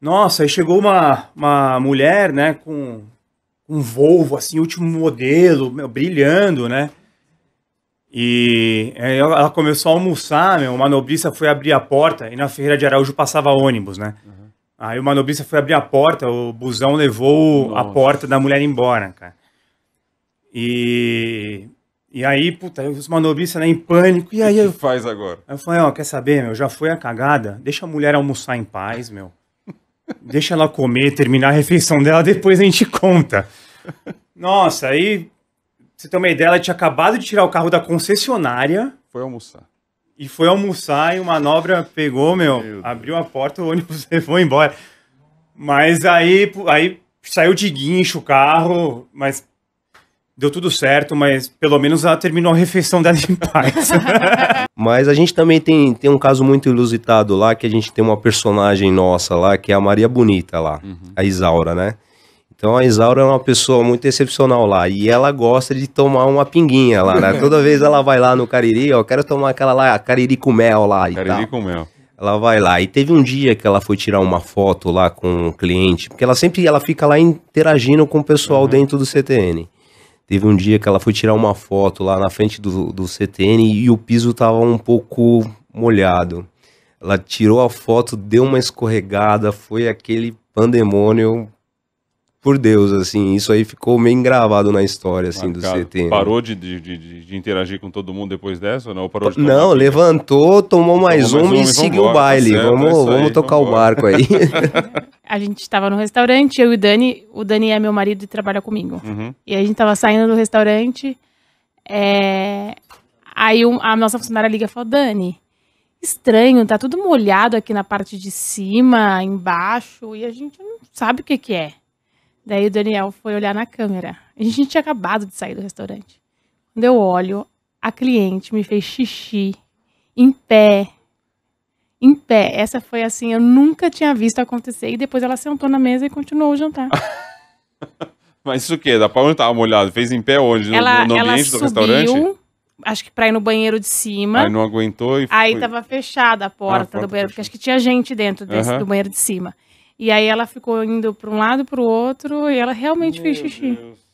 Nossa, aí chegou uma, uma mulher, né, com um Volvo, assim, último modelo, meu, brilhando, né? E ela começou a almoçar, meu, o manobrista foi abrir a porta, e na Ferreira de Araújo passava ônibus, né? Uhum. Aí o manobrista foi abrir a porta, o busão levou Nossa. a porta da mulher embora, cara. E, e aí, puta, os manobristas, né, em pânico, e aí... O que eu, faz agora? Eu falei, ó, quer saber, meu, já foi a cagada, deixa a mulher almoçar em paz, meu deixa ela comer, terminar a refeição dela, depois a gente conta. Nossa, aí você tem uma ideia, ela tinha acabado de tirar o carro da concessionária. Foi almoçar. E foi almoçar e o manobra pegou, meu, meu abriu a porta, o ônibus levou embora. Mas aí, aí saiu de guincho o carro, mas deu tudo certo, mas pelo menos ela terminou a refeição dela em paz. mas a gente também tem, tem um caso muito ilusitado lá, que a gente tem uma personagem nossa lá, que é a Maria Bonita lá, uhum. a Isaura, né? Então a Isaura é uma pessoa muito excepcional lá. E ela gosta de tomar uma pinguinha lá, né? Toda vez ela vai lá no Cariri, ó, quero tomar aquela lá, Cariri com mel lá. E cariri tal. com mel. Ela vai lá. E teve um dia que ela foi tirar uma foto lá com um cliente, porque ela sempre ela fica lá interagindo com o pessoal uhum. dentro do CTN. Teve um dia que ela foi tirar uma foto lá na frente do, do CTN e o piso tava um pouco molhado. Ela tirou a foto, deu uma escorregada, foi aquele pandemônio por Deus, assim, isso aí ficou meio engravado na história, assim, Marcado. do CT. Né? Parou de, de, de, de, interagir com todo mundo depois dessa ou não? Parou não, levantou, tomou mais, tomou um, mais e seguiu o tá baile. Tá vamos, vamos aí, tocar vambora. o barco aí. a gente estava no restaurante, eu e o Dani, o Dani é meu marido e trabalha comigo. Uhum. E a gente estava saindo do restaurante, é... aí a nossa funcionária liga e fala, Dani... Estranho, tá tudo molhado aqui na parte de cima, embaixo, e a gente não sabe o que que é. Daí o Daniel foi olhar na câmera. A gente tinha acabado de sair do restaurante. Quando eu olho, a cliente me fez xixi em pé. Em pé. Essa foi assim, eu nunca tinha visto acontecer. E depois ela sentou na mesa e continuou o jantar. Mas isso o quê? Da onde estava molhada. Fez em pé onde? No, ela, no ambiente do restaurante? Acho que pra ir no banheiro de cima. Aí não aguentou e Aí tava fechada a ah, porta, ah, a porta do banheiro, fechou. porque acho que tinha gente dentro desse, uhum. do banheiro de cima. E aí ela ficou indo para um lado para o outro e ela realmente Meu fez xixi. Deus.